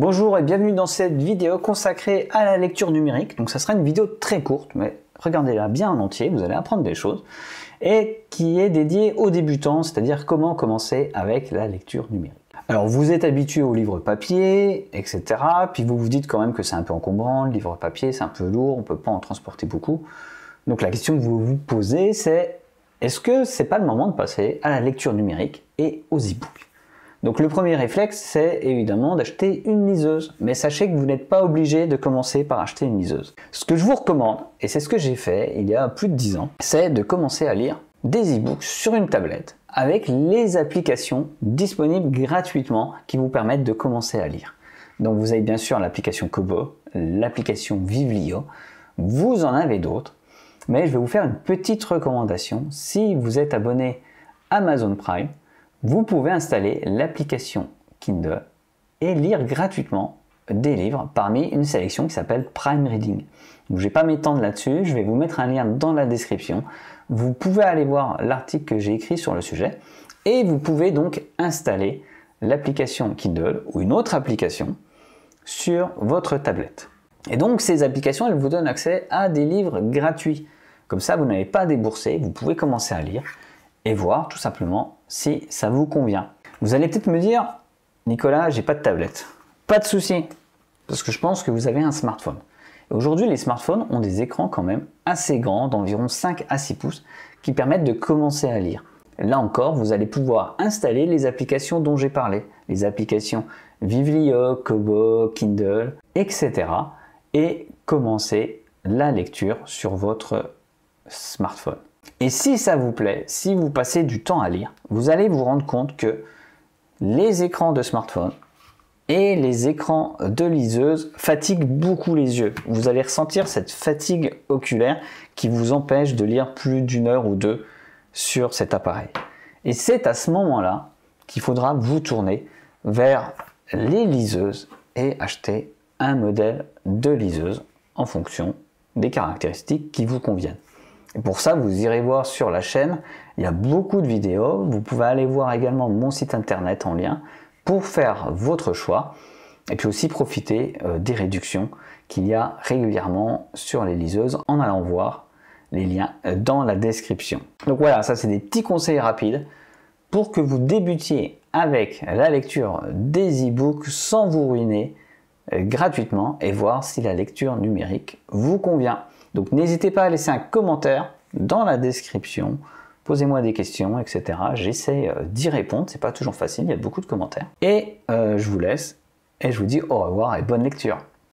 Bonjour et bienvenue dans cette vidéo consacrée à la lecture numérique. Donc ça sera une vidéo très courte, mais regardez-la bien en entier, vous allez apprendre des choses, et qui est dédiée aux débutants, c'est-à-dire comment commencer avec la lecture numérique. Alors vous êtes habitué aux livres papier, etc. Puis vous vous dites quand même que c'est un peu encombrant, le livre papier c'est un peu lourd, on peut pas en transporter beaucoup. Donc la question que vous vous posez c'est est-ce que c'est pas le moment de passer à la lecture numérique et aux e-books donc le premier réflexe, c'est évidemment d'acheter une liseuse. Mais sachez que vous n'êtes pas obligé de commencer par acheter une liseuse. Ce que je vous recommande, et c'est ce que j'ai fait il y a plus de 10 ans, c'est de commencer à lire des e-books sur une tablette avec les applications disponibles gratuitement qui vous permettent de commencer à lire. Donc vous avez bien sûr l'application Kobo, l'application Vivlio, vous en avez d'autres, mais je vais vous faire une petite recommandation. Si vous êtes abonné Amazon Prime, vous pouvez installer l'application Kindle et lire gratuitement des livres parmi une sélection qui s'appelle Prime Reading. je ne vais pas m'étendre là-dessus, je vais vous mettre un lien dans la description. Vous pouvez aller voir l'article que j'ai écrit sur le sujet et vous pouvez donc installer l'application Kindle ou une autre application sur votre tablette. Et donc ces applications, elles vous donnent accès à des livres gratuits. Comme ça, vous n'avez pas à débourser, vous pouvez commencer à lire et voir tout simplement si ça vous convient. Vous allez peut-être me dire, Nicolas, j'ai pas de tablette. Pas de souci, parce que je pense que vous avez un smartphone. Aujourd'hui, les smartphones ont des écrans quand même assez grands, d'environ 5 à 6 pouces, qui permettent de commencer à lire. Là encore, vous allez pouvoir installer les applications dont j'ai parlé, les applications Vivlio, Kobo, Kindle, etc. et commencer la lecture sur votre smartphone. Et si ça vous plaît, si vous passez du temps à lire, vous allez vous rendre compte que les écrans de smartphone et les écrans de liseuse fatiguent beaucoup les yeux. Vous allez ressentir cette fatigue oculaire qui vous empêche de lire plus d'une heure ou deux sur cet appareil. Et c'est à ce moment-là qu'il faudra vous tourner vers les liseuses et acheter un modèle de liseuse en fonction des caractéristiques qui vous conviennent. Et pour ça, vous irez voir sur la chaîne, il y a beaucoup de vidéos. Vous pouvez aller voir également mon site internet en lien pour faire votre choix et puis aussi profiter euh, des réductions qu'il y a régulièrement sur les liseuses en allant voir les liens euh, dans la description. Donc voilà, ça c'est des petits conseils rapides pour que vous débutiez avec la lecture des e-books sans vous ruiner euh, gratuitement et voir si la lecture numérique vous convient. Donc n'hésitez pas à laisser un commentaire dans la description. Posez-moi des questions, etc. J'essaie euh, d'y répondre. C'est pas toujours facile, il y a beaucoup de commentaires. Et euh, je vous laisse et je vous dis au revoir et bonne lecture.